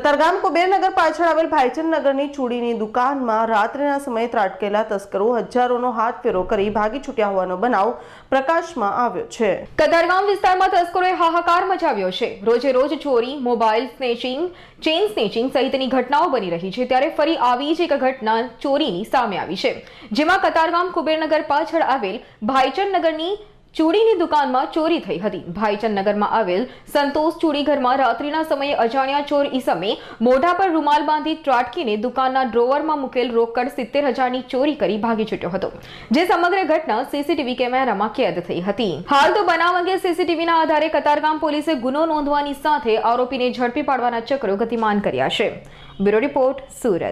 કતારગામ કુબેરનગર પાછળ આવેલ ભાઈચંદનગરની ચૂડીની દુકાનમાં રાત્રિના સમયે ત્રાટકેલા તસ્કરો હજારોનો હાથ ફેરો કરી ભાગી છૂટ્યા હોવાનો બનાવ પ્રકાશમાં આવ્યો છે કતારગામ વિસ્તારમાં તસ્કરોએ હાહાકાર મચાવ્યો છે રોજે રોજ ચોરી મોબાઈલ સ્નેચિંગ ચેઇન સ્નેચિંગ સહિતની ઘટનાઓ બની રહી છે ત્યારે ફરી આવી જ એક ઘટના ચોરીની સામે આવી છે જેમાં કતારગામ કુબેરનગર પાછળ આવેલ ભાઈચંદ નગરની ચૂડીની દુકાનમાં ચોરી થઈ હતી ભાઈચંદનગરમાં આવેલ સંતોષ ચૂડીઘરમાં રાત્રિના સમયે અજાણ્યા ચોર ઈસમે મોઢા પર રૂમાલ બાંધી ત્રાટકીને દુકાનના ડ્રોવરમાં મૂકેલ રોકડ સિત્તેર હજારની ચોરી કરી ભાગી છૂટ્યો હતો જે સમગ્ર ઘટના સીસીટીવી કેમેરામાં કેદ થઈ હતી હાલ તો બનાવ અંગે સીસીટીવીના આધારે કતારગામ પોલીસે ગુનો નોંધવાની સાથે આરોપીને ઝડપી પાડવાના ચક્રો ગતિમાન કર્યા છે બ્યુરો રિપોર્ટ સુરત